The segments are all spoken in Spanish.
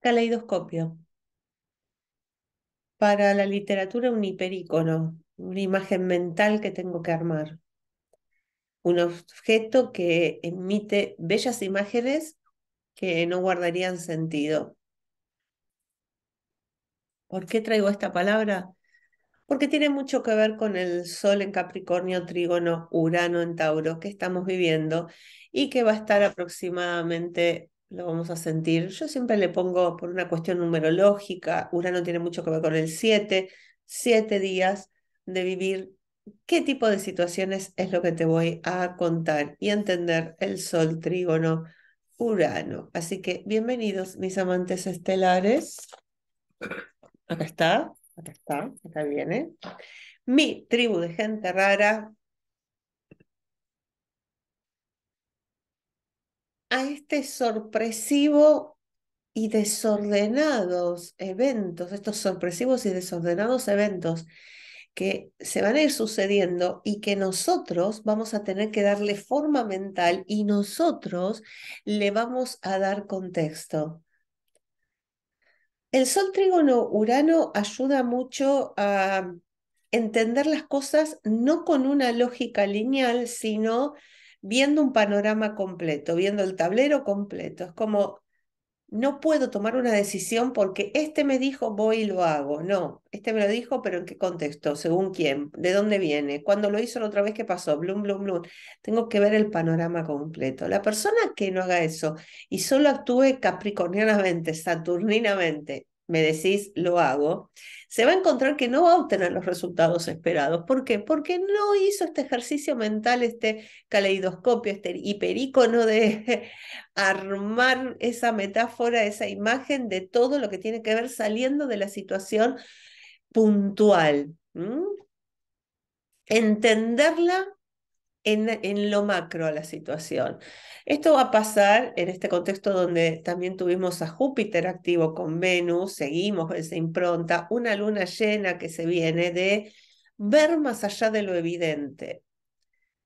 Caleidoscopio. Para la literatura, un hiperícono, una imagen mental que tengo que armar. Un objeto que emite bellas imágenes que no guardarían sentido. ¿Por qué traigo esta palabra? Porque tiene mucho que ver con el Sol en Capricornio, Trígono, Urano en Tauro que estamos viviendo y que va a estar aproximadamente lo vamos a sentir. Yo siempre le pongo por una cuestión numerológica, Urano tiene mucho que ver con el 7, 7 días de vivir qué tipo de situaciones es lo que te voy a contar y entender el Sol trígono Urano. Así que bienvenidos mis amantes estelares. Acá está, acá está, acá viene. Mi tribu de gente rara, a este sorpresivo y desordenados eventos, estos sorpresivos y desordenados eventos que se van a ir sucediendo y que nosotros vamos a tener que darle forma mental y nosotros le vamos a dar contexto. El sol trígono Urano ayuda mucho a entender las cosas no con una lógica lineal, sino viendo un panorama completo, viendo el tablero completo. Es como, no puedo tomar una decisión porque este me dijo, voy y lo hago. No, este me lo dijo, pero ¿en qué contexto? ¿Según quién? ¿De dónde viene? ¿Cuándo lo hizo la otra vez? ¿Qué pasó? Blum, blum, blum. Tengo que ver el panorama completo. La persona que no haga eso y solo actúe capricornianamente, saturninamente me decís, lo hago, se va a encontrar que no va a obtener los resultados esperados. ¿Por qué? Porque no hizo este ejercicio mental, este caleidoscopio, este hiperícono de armar esa metáfora, esa imagen de todo lo que tiene que ver saliendo de la situación puntual. Entenderla en, lo macro a la situación. Esto va a pasar en este contexto donde también tuvimos a Júpiter activo con Venus, seguimos esa impronta, una luna llena que se viene de ver más allá de lo evidente,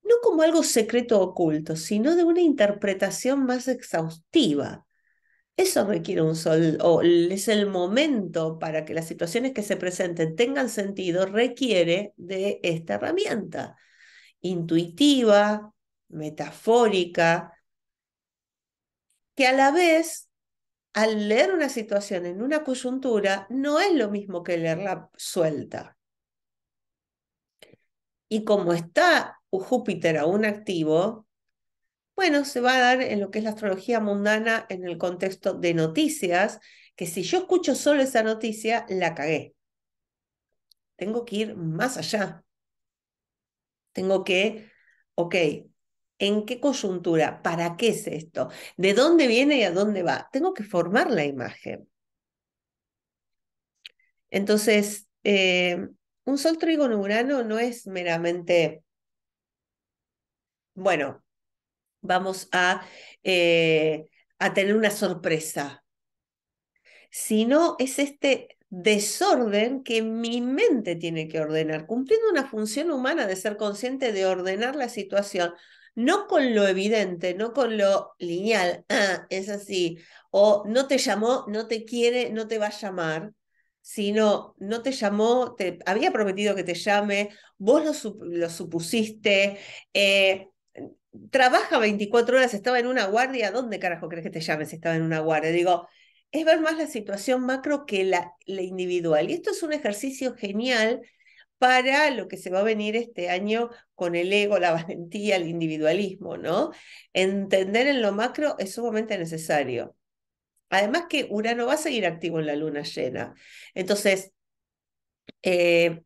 no como algo secreto oculto, sino de una interpretación más exhaustiva. Eso requiere un sol, o es el momento para que las situaciones que se presenten tengan sentido, requiere de esta herramienta intuitiva, metafórica, que a la vez, al leer una situación en una coyuntura, no es lo mismo que leerla suelta. Y como está Júpiter aún activo, bueno, se va a dar en lo que es la astrología mundana en el contexto de noticias, que si yo escucho solo esa noticia, la cagué. Tengo que ir más allá. Tengo que, ok, ¿en qué coyuntura? ¿Para qué es esto? ¿De dónde viene y a dónde va? Tengo que formar la imagen. Entonces, eh, un sol trígono urano no es meramente, bueno, vamos a, eh, a tener una sorpresa, sino es este desorden que mi mente tiene que ordenar, cumpliendo una función humana de ser consciente de ordenar la situación, no con lo evidente, no con lo lineal, ah, es así, o no te llamó, no te quiere, no te va a llamar, sino no te llamó, te había prometido que te llame, vos lo, supusiste, eh, trabaja 24 horas, estaba en una guardia, ¿dónde carajo crees que te llame si estaba en una guardia? Digo, es ver más la situación macro que la, individual. Y esto es un ejercicio genial para lo que se va a venir este año con el ego, la valentía, el individualismo, ¿no? Entender en lo macro es sumamente necesario. Además que Urano va a seguir activo en la luna llena. Entonces, eh,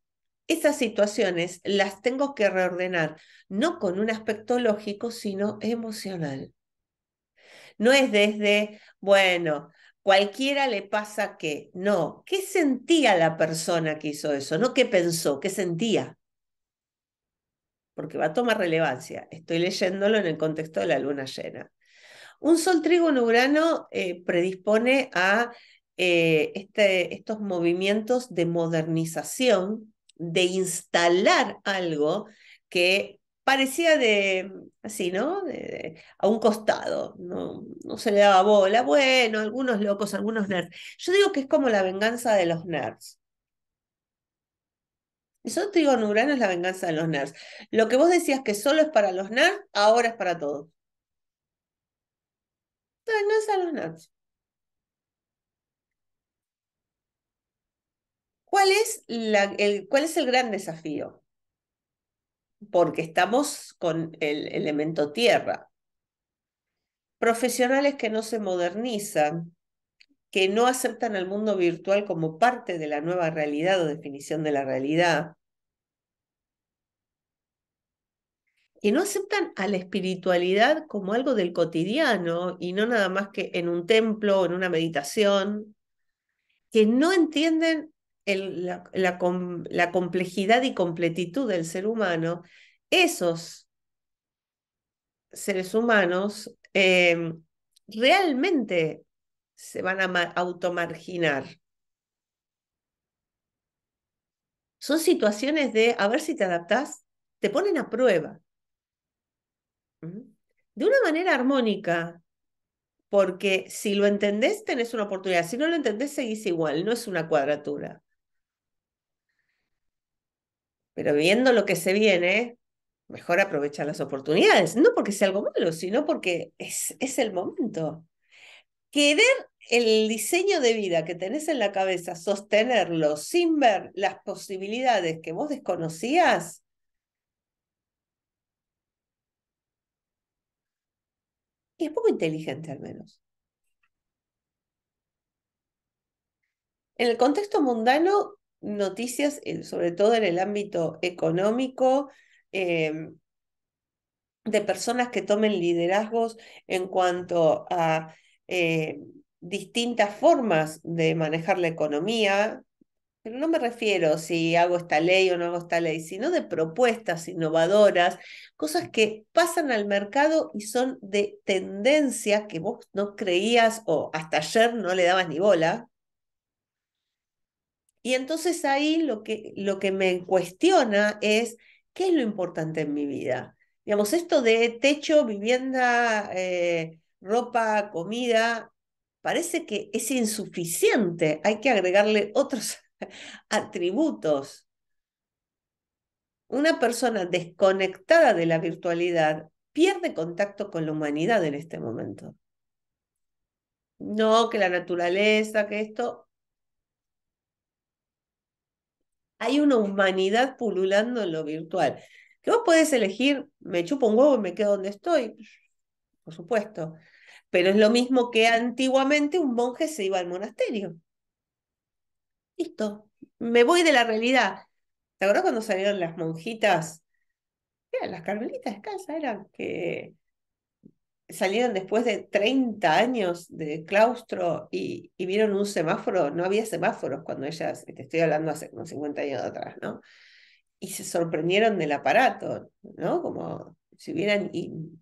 esas situaciones las tengo que reordenar, no con un aspecto lógico, sino emocional. No es desde, bueno, cualquiera le pasa que, no, ¿qué sentía la persona que hizo eso? No qué pensó, qué sentía. Porque va a tomar relevancia. Estoy leyéndolo en el contexto de la luna llena. Un sol trígono urano eh, predispone a eh, este, estos movimientos de modernización, de instalar algo que parecía de, así, ¿no? a un costado, no, no se le daba bola. Bueno, algunos locos, algunos nerds. Yo digo que es como la venganza de los nerds. Eso te digo, es la venganza de los nerds. Lo que vos decías que solo es para los nerds, ahora es para todos. La venganza de los nerds. ¿Cuál es, la, ¿Cuál es el gran desafío? porque estamos con el elemento tierra. Profesionales que no se modernizan, que no aceptan al mundo virtual como parte de la nueva realidad o definición de la realidad, que no aceptan a la espiritualidad como algo del cotidiano y no nada más que en un templo, o en una meditación, que no entienden la, complejidad y completitud del ser humano, esos seres humanos eh, realmente se van a automarginar. Son situaciones de a ver si te adaptás, te ponen a prueba. ¿Mm? De una manera armónica, porque si lo entendés, tenés una oportunidad. Si no lo entendés, seguís igual, no es una cuadratura. Pero viendo lo que se viene, mejor aprovechar las oportunidades, no porque sea algo malo, sino porque es, el momento. Querer el diseño de vida que tenés en la cabeza, sostenerlo sin ver las posibilidades que vos desconocías, es poco inteligente al menos. En el contexto mundano noticias, sobre todo en el ámbito económico, em, de personas que tomen liderazgos en cuanto a eh, distintas formas de manejar la economía. Pero no me refiero si hago esta ley o no hago esta ley, sino de propuestas innovadoras, cosas que pasan al mercado y son de tendencia que vos no creías o hasta ayer no le dabas ni bola, y entonces ahí lo que, lo que me cuestiona es, ¿qué es lo importante en mi vida? Digamos, esto de techo, vivienda, eh, ropa, comida, parece que es insuficiente, hay que agregarle otros atributos. Una persona desconectada de la virtualidad pierde contacto con la humanidad en este momento. No, que la naturaleza, que esto, hay una humanidad pululando en lo virtual. Que vos podés elegir, me chupo un huevo y me quedo donde estoy, por supuesto. Pero es lo mismo que antiguamente un monje se iba al monasterio. Listo, me voy de la realidad. ¿Te acuerdas cuando salieron las monjitas? las carmelitas descalzas, eran que salieron después de 30 años de claustro y, vieron un semáforo, no había semáforos cuando ellas, te estoy hablando hace unos 50 años atrás, ¿no? Y se sorprendieron del aparato, ¿no? Como si hubieran,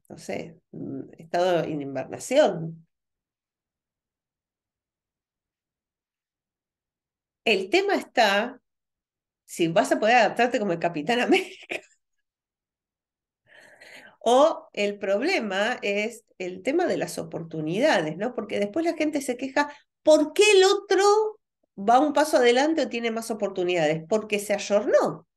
no sé, mm, estado en invernación. El tema está si vas a poder adaptarte como el Capitán América. O el problema es el tema de las oportunidades, ¿no? Porque después la gente se queja, ¿por qué el otro va un paso adelante o tiene más oportunidades? Porque se ayornó.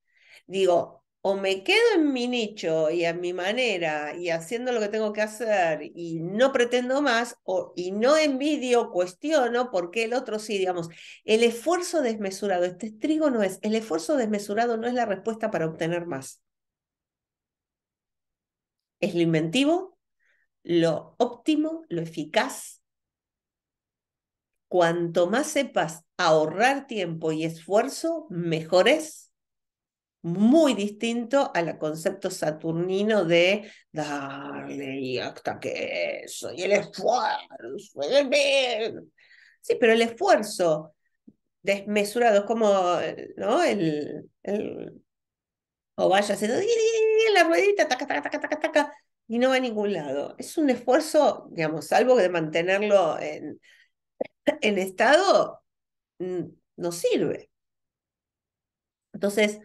Digo, o me quedo en mi nicho y a mi manera y haciendo lo que tengo que hacer y no pretendo más o, y no envidio, cuestiono ¿Por qué el otro sí, digamos, el esfuerzo desmesurado, este trigo no es, el esfuerzo desmesurado no es la respuesta para obtener más es lo inventivo, lo óptimo, lo eficaz. Cuanto más sepas ahorrar tiempo y esfuerzo, mejor es. Muy distinto al concepto saturnino de darle y hasta que soy el esfuerzo, bien. Sí, pero el esfuerzo desmesurado es como eh, ¿no? el o vaya haciendo la ruedita, taca, taca, taca, taca, taca, y no va a ningún lado. Es un esfuerzo, digamos, salvo de mantenerlo en, en estado, mm, no sirve. Entonces,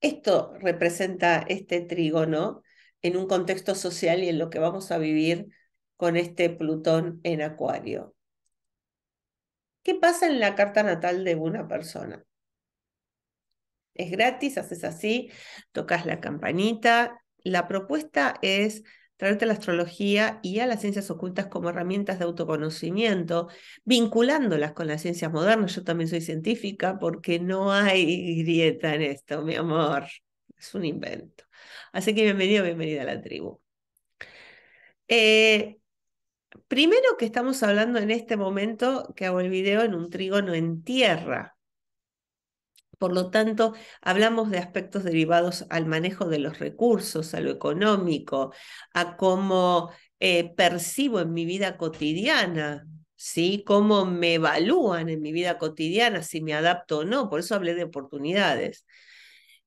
esto representa este trígono en un contexto social y en lo que vamos a vivir con este Plutón en Acuario. ¿Qué pasa en la carta natal de una persona? Es gratis, haces así, tocas la campanita. La propuesta es traerte a la astrología y a las ciencias ocultas como herramientas de autoconocimiento, vinculándolas con las ciencias modernas. Yo también soy científica porque no hay grieta en esto, mi amor. Es un invento. Así que bienvenido, bienvenida a la tribu. Eh, primero que estamos hablando en este momento que hago el video en un trígono en tierra, por lo tanto, hablamos de aspectos derivados al manejo de los recursos, a lo económico, a cómo eh, percibo en mi vida cotidiana, ¿sí? cómo me evalúan en mi vida cotidiana, si me adapto o no. Por eso hablé de oportunidades.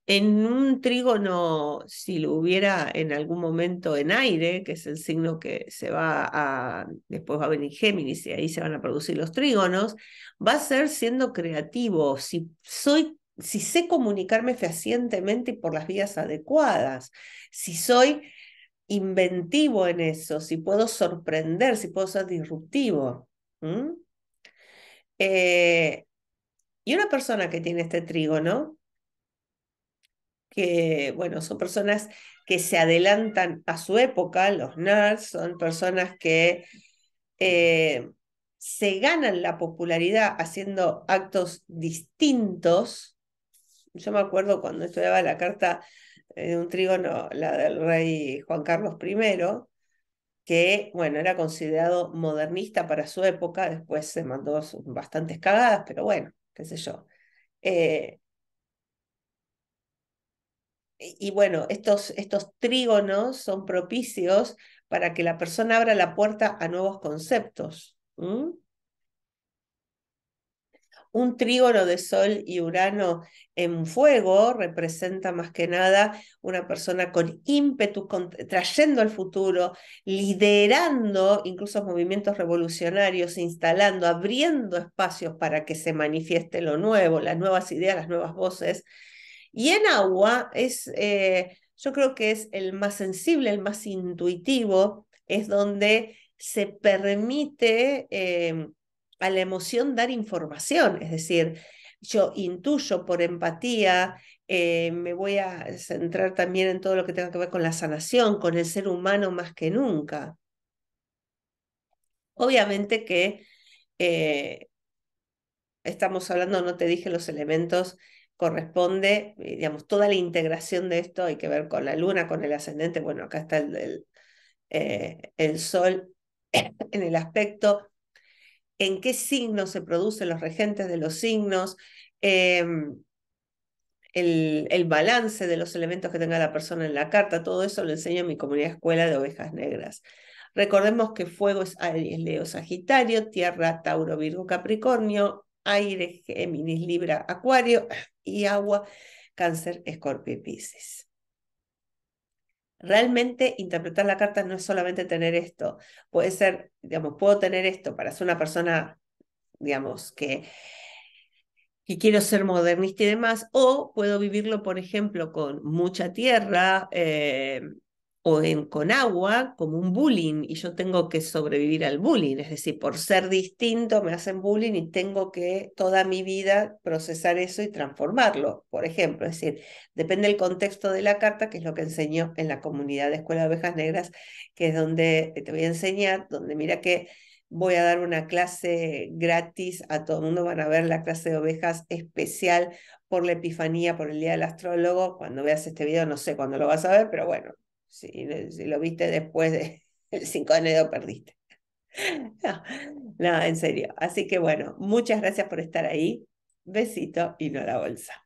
En un trígono, si lo hubiera en algún momento en aire, que es el signo que se va a, después va a venir Géminis y ahí se van a producir los trígonos, va a ser siendo creativo. Si soy si sé comunicarme fehacientemente y por las vías adecuadas, si soy inventivo en eso, si puedo sorprender, si puedo ser disruptivo. Eh, y una persona que tiene este trígono, que bueno, son personas que se adelantan a su época, los nerds, son personas que eh, se ganan la popularidad haciendo actos distintos, yo me acuerdo cuando estudiaba la carta de eh, un trígono, la del rey Juan Carlos I, que, bueno, era considerado modernista para su época, después se mandó bastantes cagadas, pero bueno, qué sé yo. Eh, y bueno, estos, estos trígonos son propicios para que la persona abra la puerta a nuevos conceptos. Un trígono de Sol y Urano en fuego representa más que nada una persona con ímpetu, trayendo al futuro, liderando incluso movimientos revolucionarios, instalando, abriendo espacios para que se manifieste lo nuevo, las nuevas ideas, las nuevas voces. Y en agua es, eh, yo creo que es el más sensible, el más intuitivo, es donde se permite... Eh, a la emoción dar información, es decir, yo intuyo por empatía, eh, me voy a centrar también en todo lo que tenga que ver con la sanación, con el ser humano más que nunca. Obviamente que eh, estamos hablando, no te dije los elementos, corresponde, eh, digamos, toda la integración de esto hay que ver con la luna, con el ascendente, bueno, acá está el, el sol en el aspecto, en qué signos se producen los regentes de los signos, em, el, balance de los elementos que tenga la persona en la carta, todo eso lo enseño en mi comunidad escuela de ovejas negras. Recordemos que fuego es Aries, Leo, Sagitario, Tierra, Tauro, Virgo, Capricornio, aire, Géminis, Libra, Acuario y agua, Cáncer, Escorpio y Pisces realmente interpretar la carta no es solamente tener esto, puede ser, digamos, puedo tener esto para ser una persona, digamos, que, que quiero ser modernista y demás, o puedo vivirlo, por ejemplo, con mucha tierra, eh, o en, con agua como un bullying y yo tengo que sobrevivir al bullying, es decir, por ser distinto me hacen bullying y tengo que toda mi vida procesar eso y transformarlo, por ejemplo, es decir, depende del contexto de la carta, que es lo que enseño en la comunidad de Escuela de Ovejas Negras, que es donde eh, te voy a enseñar, donde mira que voy a dar una clase gratis, a todo el mundo van a ver la clase de ovejas especial por la Epifanía, por el Día del Astrólogo. Cuando veas este video, no sé cuándo lo vas a ver, pero bueno, si, lo viste después del 5 de enero, perdiste. no, en serio. Así que bueno, muchas gracias por estar ahí. Besito y no la bolsa.